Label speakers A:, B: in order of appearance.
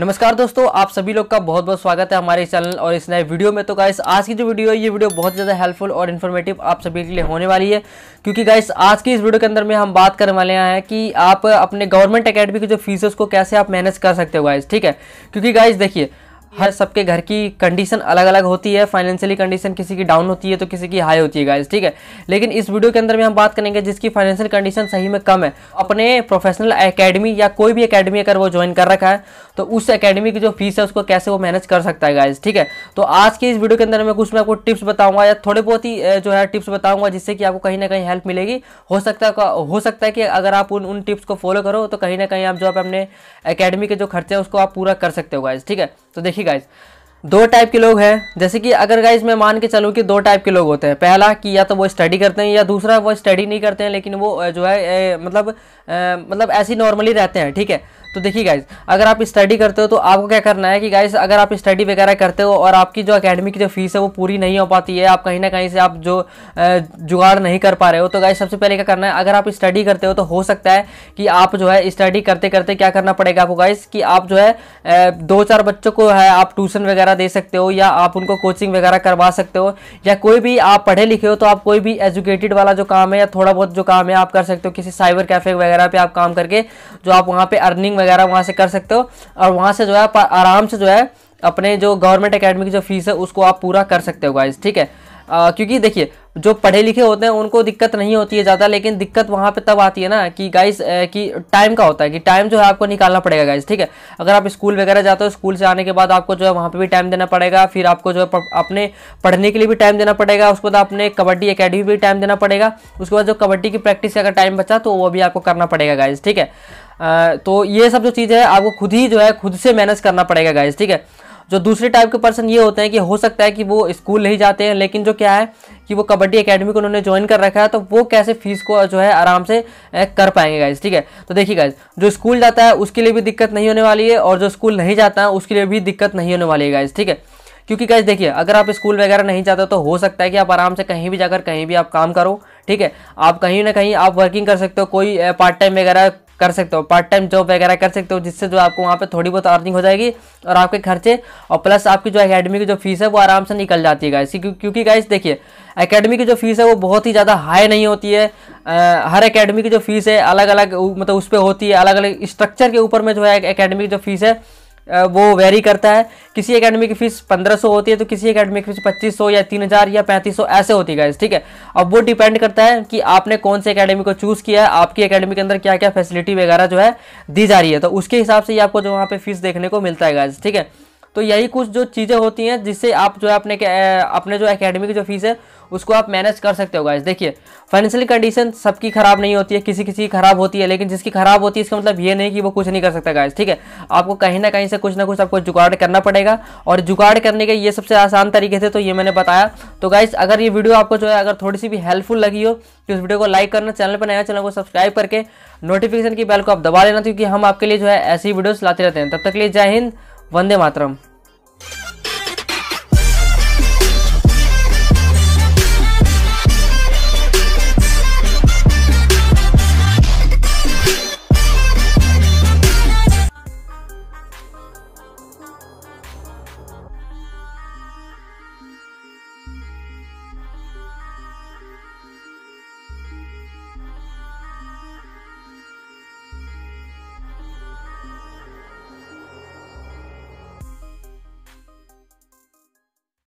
A: नमस्कार दोस्तों आप सभी लोग का बहुत बहुत स्वागत है हमारे चैनल और इस नए वीडियो में तो गाइस आज की जो वीडियो है ये वीडियो बहुत ज़्यादा हेल्पफुल और इन्फॉर्मेटिव आप सभी के लिए होने वाली है क्योंकि गाइस आज की इस वीडियो के अंदर में हम बात करने वाले हैं कि आप अपने गवर्नमेंट अकेडमी की जो फीस है उसको कैसे आप मैनेज कर सकते हो गाइस ठीक है क्योंकि गाइस देखिए हर सबके घर की कंडीशन अलग अलग होती है फाइनेंशियली कंडीशन किसी की डाउन होती है तो किसी की हाई होती है गाइज ठीक है लेकिन इस वीडियो के अंदर में हम बात करेंगे जिसकी फाइनेंशियल कंडीशन सही में कम है अपने प्रोफेशनल एकेडमी या कोई भी एकेडमी अगर वो ज्वाइन कर रखा है तो उस एकेडमी की जो फीस है उसको कैसे वो मैनेज कर सकता है गाइज ठीक है तो आज के इस वीडियो के अंदर मैं कुछ मैं आपको टिप्स बताऊंगा या थोड़े बहुत ही जो है टिप्स बताऊंगा जिससे कि आपको कहीं ना कहीं हेल्प मिलेगी हो सकता है हो सकता है कि अगर आप उन उन टिप्स को फॉलो करो तो कहीं ना कहीं आप जो आप अपने अकेडमी के जो खर्चे हैं उसको आप पूरा कर सकते हो गाइज ठीक है तो देखिए गाइज दो टाइप के लोग हैं जैसे कि अगर गाइज मैं मान के चलूँ कि दो टाइप के लोग होते हैं पहला कि या तो वो स्टडी करते हैं या दूसरा वो स्टडी नहीं करते हैं लेकिन वो जो है ए, मतलब ए, मतलब ऐसे ही नॉर्मली रहते हैं ठीक है तो देखिए गाइज अगर आप स्टडी करते हो तो आपको क्या करना है कि गाइज अगर आप स्टडी वगैरह करते हो और आपकी जो अकेडमी की जो फीस है वो पूरी नहीं हो पाती है आप कहीं ना कहीं से आप जो जुगाड़ नहीं कर पा रहे हो तो गाइज सबसे पहले क्या करना है अगर आप स्टडी करते हो तो हो सकता है कि आप जो है स्टडी करते करते क्या करना पड़ेगा आपको गाइज कि आप जो है दो चार बच्चों को है आप ट्यूशन वगैरह दे सकते हो या आप उनको कोचिंग वगैरह करवा सकते हो या कोई भी आप पढ़े लिखे हो तो आप कोई भी एजुकेटेड वाला जो काम है या थोड़ा बहुत जो काम है आप कर सकते हो किसी साइबर कैफे वगैरह पे आप काम करके जो आप वहाँ पे अर्निंग वगैरह वहाँ से कर सकते हो और वहाँ से जो है आराम से जो है अपने जो गवर्नमेंट अकेडमी की जो फीस है उसको आप पूरा कर सकते हो गाइज ठीक है क्योंकि देखिए जो पढ़े लिखे होते हैं उनको दिक्कत नहीं होती है ज़्यादा लेकिन दिक्कत वहाँ पे तब आती है ना कि गाइस कि टाइम का होता है कि टाइम जो है आपको निकालना पड़ेगा गाइस ठीक है अगर आप स्कूल वगैरह जाते हो स्कूल से आने के बाद आपको जो है वहाँ पे भी टाइम देना पड़ेगा फिर आपको जो है अपने पढ़ने के लिए भी टाइम देना पड़ेगा उसके बाद अपने कबड्डी अकेडमी भी टाइम देना पड़ेगा उसके बाद जो कबड्डी की प्रैक्टिस अगर टाइम बचा तो वो भी आपको करना पड़ेगा गाइज ठीक है तो ये सब जो चीज़ है आपको खुद ही जो है खुद से मैनेज करना पड़ेगा गाइज ठीक है जो दूसरे टाइप के पर्सन ये होते हैं कि हो सकता है कि वो स्कूल नहीं जाते हैं लेकिन जो क्या है कि वो कबड्डी अकेडमी को उन्होंने ज्वाइन कर रखा है तो वो कैसे फीस को जो है आराम से कर पाएंगे गाइज ठीक है तो देखिए गाइज जो स्कूल जाता है उसके लिए भी दिक्कत नहीं होने वाली है और जो स्कूल नहीं जाता है उसके लिए भी दिक्कत नहीं होने वाली है गाइज ठीक है क्योंकि गाइज देखिए अगर आप स्कूल वगैरह नहीं जाते तो हो सकता है कि आप आराम से कहीं भी जाकर कहीं भी आप काम करो ठीक है आप कहीं ना कहीं आप वर्किंग कर सकते हो कोई पार्ट टाइम वगैरह कर सकते हो पार्ट टाइम जॉब वगैरह कर सकते हो जिससे जो आपको वहाँ पर थोड़ी बहुत अर्निंग हो जाएगी और आपके खर्चे और प्लस आपकी जो अकेडमी की जो फीस है वो आराम से निकल जाती है गाइस क्योंकि गाइस देखिए अकेडमी की जो फीस है वो बहुत ही ज़्यादा हाई नहीं होती है आ, हर अकेडमी की जो फीस है अलग अलग मतलब उस पर होती है अलग अलग स्ट्रक्चर के ऊपर में जो है अकेडमी की जो फीस है वो वेरी करता है किसी अकेडमी की फ़ीस 1500 होती है तो किसी अकेडमी की फ़ीस 2500 या 3000 या 3500 ऐसे होती है ठीक है अब वो डिपेंड करता है कि आपने कौन से अकेडमी को चूज़ किया है आपकी अकेडमी के अंदर क्या क्या फैसिलिटी वगैरह जो है दी जा रही है तो उसके हिसाब से ही आपको जो वहाँ पे फीस देखने को मिलता है गाइज ठीक है तो यही कुछ जो चीज़ें होती हैं जिससे आप जो है अपने अपने जो अकेडमी की जो फीस है उसको आप मैनेज कर सकते हो गाइज देखिए फाइनेंशियल कंडीशन सबकी ख़राब नहीं होती है किसी किसी की ख़राब होती है लेकिन जिसकी ख़राब होती है इसका मतलब ये नहीं कि वो कुछ नहीं कर सकता गाइज ठीक है आपको कहीं ना कहीं से कुछ ना कुछ आपको जुगाड़ करना पड़ेगा और जुगाड़ करने के ये सबसे आसान तरीके थे तो ये मैंने बताया तो गाइज अगर ये वीडियो आपको जो है अगर थोड़ी सी भी हेल्पफुल लगी हो तो इस वीडियो को लाइक करना चैनल पर नया चैनल को सब्सक्राइब करके नोटिफिकेशन की बेल को आप दबा लेना क्योंकि हम आपके लिए जो है ऐसी वीडियोज लाते रहते हैं तब तक लिए जय हिंद वंदे मातरम